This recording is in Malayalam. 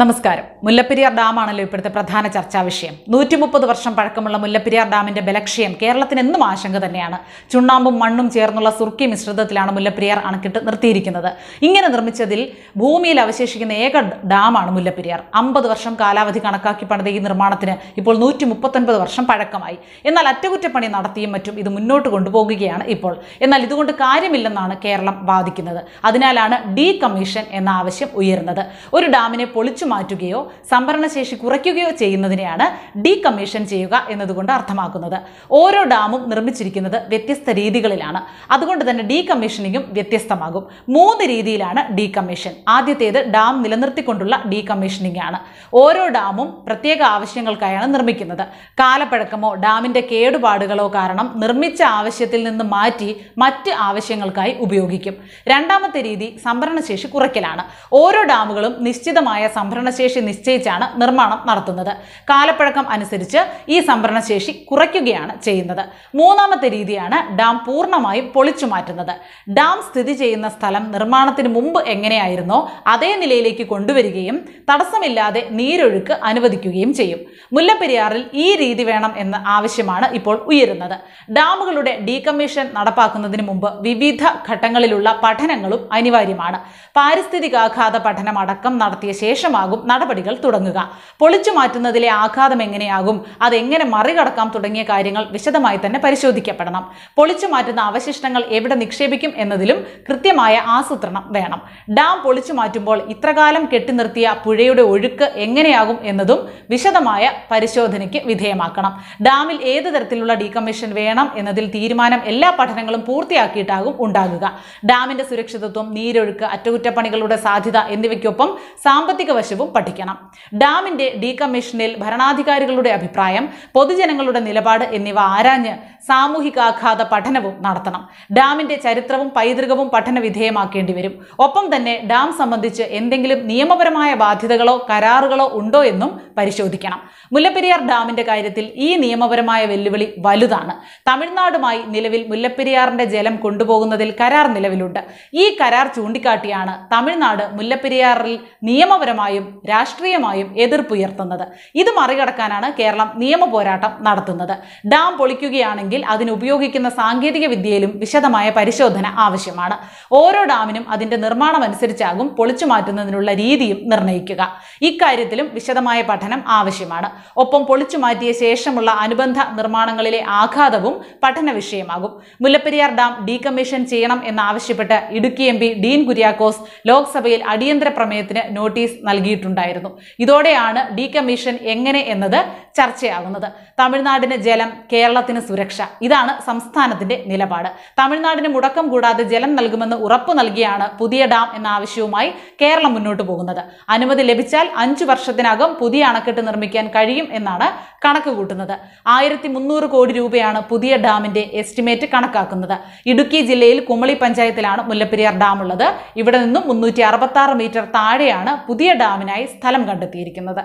നമസ്കാരം മുല്ലപ്പെരിയാർ ഡാമാണല്ലോ ഇപ്പോഴത്തെ പ്രധാന ചർച്ചാ വിഷയം നൂറ്റി മുപ്പത് വർഷം പഴക്കമുള്ള മുല്ലപ്പെരിയാർ ഡാമിന്റെ ബലക്ഷയം കേരളത്തിന് എന്നും ആശങ്ക തന്നെയാണ് ചുണ്ണാമ്പും മണ്ണും ചേർന്നുള്ള സുർക്കി മിശ്രിതത്തിലാണ് മുല്ലപ്പെരിയാർ അണക്കെട്ട് നിർത്തിയിരിക്കുന്നത് ഇങ്ങനെ നിർമ്മിച്ചതിൽ ഭൂമിയിൽ അവശേഷിക്കുന്ന ഏക ഡാമാണ് മുല്ലപ്പെരിയാർ അമ്പത് വർഷം കാലാവധി കണക്കാക്കി പണിത ഈ നിർമ്മാണത്തിന് ഇപ്പോൾ നൂറ്റി മുപ്പത്തൊൻപത് വർഷം പഴക്കമായി എന്നാൽ അറ്റകുറ്റപ്പണി നടത്തിയും മറ്റും ഇത് മുന്നോട്ട് കൊണ്ടുപോകുകയാണ് ഇപ്പോൾ എന്നാൽ ഇതുകൊണ്ട് കാര്യമില്ലെന്നാണ് കേരളം വാദിക്കുന്നത് അതിനാലാണ് ഡീ കമ്മീഷൻ എന്ന ആവശ്യം ഉയരുന്നത് ഒരു ഡാമിനെ പൊളിച്ചു തിരിച്ചു മാറ്റുകയോ സംഭരണശേഷി കുറയ്ക്കുകയോ ചെയ്യുന്നതിനെയാണ് ഡീകമ്മീഷൻ ചെയ്യുക എന്നതുകൊണ്ട് അർത്ഥമാക്കുന്നത് ഓരോ ഡാമും നിർമ്മിച്ചിരിക്കുന്നത് വ്യത്യസ്ത രീതികളിലാണ് അതുകൊണ്ട് തന്നെ ഡീകമ്മീഷനിങ്ങും വ്യത്യസ്തമാകും മൂന്ന് രീതിയിലാണ് ഡീകമ്മീഷൻ ആദ്യത്തേത് ഡാം നിലനിർത്തിക്കൊണ്ടുള്ള ഡീകമ്മീഷനിങ് ആണ് ഓരോ ഡാമും പ്രത്യേക ആവശ്യങ്ങൾക്കായാണ് നിർമ്മിക്കുന്നത് കാലപ്പഴക്കമോ ഡാമിന്റെ കേടുപാടുകളോ കാരണം നിർമ്മിച്ച ആവശ്യത്തിൽ നിന്ന് മാറ്റി മറ്റ് ആവശ്യങ്ങൾക്കായി ഉപയോഗിക്കും രണ്ടാമത്തെ രീതി സംഭരണശേഷി കുറയ്ക്കലാണ് ഓരോ ഡാമുകളും നിശ്ചിതമായ സംഭരണ സംഭരണശേഷി നിശ്ചയിച്ചാണ് നിർമ്മാണം നടത്തുന്നത് കാലപ്പഴക്കം അനുസരിച്ച് ഈ സംഭരണശേഷി കുറയ്ക്കുകയാണ് ചെയ്യുന്നത് മൂന്നാമത്തെ രീതിയാണ് ഡാം പൂർണ്ണമായും പൊളിച്ചു മാറ്റുന്നത് ഡാം സ്ഥിതി ചെയ്യുന്ന സ്ഥലം നിർമ്മാണത്തിന് മുമ്പ് എങ്ങനെയായിരുന്നോ അതേ നിലയിലേക്ക് കൊണ്ടുവരികയും തടസ്സമില്ലാതെ നീരൊഴുക്ക് അനുവദിക്കുകയും ചെയ്യും മുല്ലപ്പെരിയാറിൽ ഈ രീതി വേണം എന്ന ആവശ്യമാണ് ഇപ്പോൾ ഉയരുന്നത് ഡാമുകളുടെ ഡീകമ്മീഷൻ നടപ്പാക്കുന്നതിന് മുമ്പ് വിവിധ ഘട്ടങ്ങളിലുള്ള പഠനങ്ങളും അനിവാര്യമാണ് പാരിസ്ഥിതികാഘാത പഠനം അടക്കം നടത്തിയ ശേഷമാണ് എങ്ങനെയാകും നടപടികൾ തുടങ്ങുക പൊളിച്ചു മാറ്റുന്നതിലെ ആഘാതം എങ്ങനെയാകും അതെങ്ങനെ മറികടക്കാം തുടങ്ങിയ കാര്യങ്ങൾ വിശദമായി തന്നെ പരിശോധിക്കപ്പെടണം പൊളിച്ചു മാറ്റുന്ന അവശിഷ്ടങ്ങൾ എവിടെ നിക്ഷേപിക്കും എന്നതിലും കൃത്യമായ ആസൂത്രണം വേണം ഡാം പൊളിച്ചു മാറ്റുമ്പോൾ ഇത്രകാലം കെട്ടിനിർത്തിയ പുഴയുടെ ഒഴുക്ക് എങ്ങനെയാകും എന്നതും വിശദമായ പരിശോധനയ്ക്ക് വിധേയമാക്കണം ഡാമിൽ ഏത് തരത്തിലുള്ള ഡീകമ്മീഷൻ വേണം എന്നതിൽ തീരുമാനം എല്ലാ പഠനങ്ങളും പൂർത്തിയാക്കിയിട്ടാകും ഉണ്ടാകുക ഡാമിന്റെ സുരക്ഷിതത്വം നീരൊഴുക്ക് അറ്റകുറ്റപ്പണികളുടെ സാധ്യത എന്നിവയ്ക്കൊപ്പം സാമ്പത്തിക വശം വശവും പഠിക്കണം ഡാമിന്റെ ഡീകമ്മീഷനിൽ ഭരണാധികാരികളുടെ അഭിപ്രായം പൊതുജനങ്ങളുടെ നിലപാട് എന്നിവ ആരാഞ്ഞ് സാമൂഹികാഘാത പഠനവും നടത്തണം ഡാമിന്റെ ചരിത്രവും പൈതൃകവും പഠന വിധേയമാക്കേണ്ടി വരും ഒപ്പം തന്നെ ഡാം സംബന്ധിച്ച് എന്തെങ്കിലും നിയമപരമായ ബാധ്യതകളോ കരാറുകളോ ഉണ്ടോ എന്നും പരിശോധിക്കണം മുല്ലപ്പെരിയാർ ഡാമിന്റെ കാര്യത്തിൽ ഈ നിയമപരമായ വെല്ലുവിളി വലുതാണ് തമിഴ്നാടുമായി നിലവിൽ മുല്ലപ്പെരിയാറിന്റെ ജലം കൊണ്ടുപോകുന്നതിൽ കരാർ നിലവിലുണ്ട് ഈ കരാർ ചൂണ്ടിക്കാട്ടിയാണ് തമിഴ്നാട് മുല്ലപ്പെരിയാറിൽ നിയമപരമായും രാഷ്ട്രീയമായും എതിർപ്പുയർത്തുന്നത് ഇത് മറികടക്കാനാണ് കേരളം നിയമ പോരാട്ടം നടത്തുന്നത് ഡാം പൊളിക്കുകയാണെങ്കിൽ അതിന് ഉപയോഗിക്കുന്ന സാങ്കേതിക വിദ്യയിലും വിശദമായ പരിശോധന ആവശ്യമാണ് ഓരോ ഡാമിനും അതിന്റെ നിർമ്മാണം അനുസരിച്ചാകും പൊളിച്ചു മാറ്റുന്നതിനുള്ള രീതിയും നിർണ്ണയിക്കുക ഇക്കാര്യത്തിലും വിശദമായ പഠനം പഠനം ആവശ്യമാണ് ഒപ്പം പൊളിച്ചു മാറ്റിയ ശേഷമുള്ള അനുബന്ധ നിർമ്മാണങ്ങളിലെ ആഘാതവും പഠന വിഷയമാകും മുല്ലപ്പെരിയാർ ഡാം ഡീകമ്മീഷൻ ചെയ്യണം എന്നാവശ്യപ്പെട്ട് ഇടുക്കി എം പി ഡീൻ കുര്യാക്കോസ് ലോക്സഭയിൽ അടിയന്തര പ്രമേയത്തിന് നോട്ടീസ് നൽകിയിട്ടുണ്ടായിരുന്നു ഇതോടെയാണ് ഡീകമ്മീഷൻ എങ്ങനെ എന്നത് ചർച്ചയാകുന്നത് തമിഴ്നാടിന് ജലം കേരളത്തിന് സുരക്ഷ ഇതാണ് സംസ്ഥാനത്തിന്റെ നിലപാട് തമിഴ്നാടിന് മുടക്കം കൂടാതെ ജലം നൽകുമെന്ന് ഉറപ്പു നൽകിയാണ് പുതിയ ഡാം എന്ന ആവശ്യവുമായി കേരളം മുന്നോട്ട് പോകുന്നത് അനുമതി ലഭിച്ചാൽ അഞ്ചു വർഷത്തിനകം പുതിയ അണക്കെട്ട് നിർമ്മിക്കാൻ കഴിയും എന്നാണ് കണക്ക് കൂട്ടുന്നത് ആയിരത്തി മുന്നൂറ് കോടി രൂപയാണ് പുതിയ ഡാമിന്റെ എസ്റ്റിമേറ്റ് കണക്കാക്കുന്നത് ഇടുക്കി ജില്ലയിൽ കുമളി പഞ്ചായത്തിലാണ് മുല്ലപ്പെരിയാർ ഡാം ഉള്ളത് ഇവിടെ നിന്നും മുന്നൂറ്റി മീറ്റർ താഴെയാണ് പുതിയ ഡാമിനായി സ്ഥലം കണ്ടെത്തിയിരിക്കുന്നത്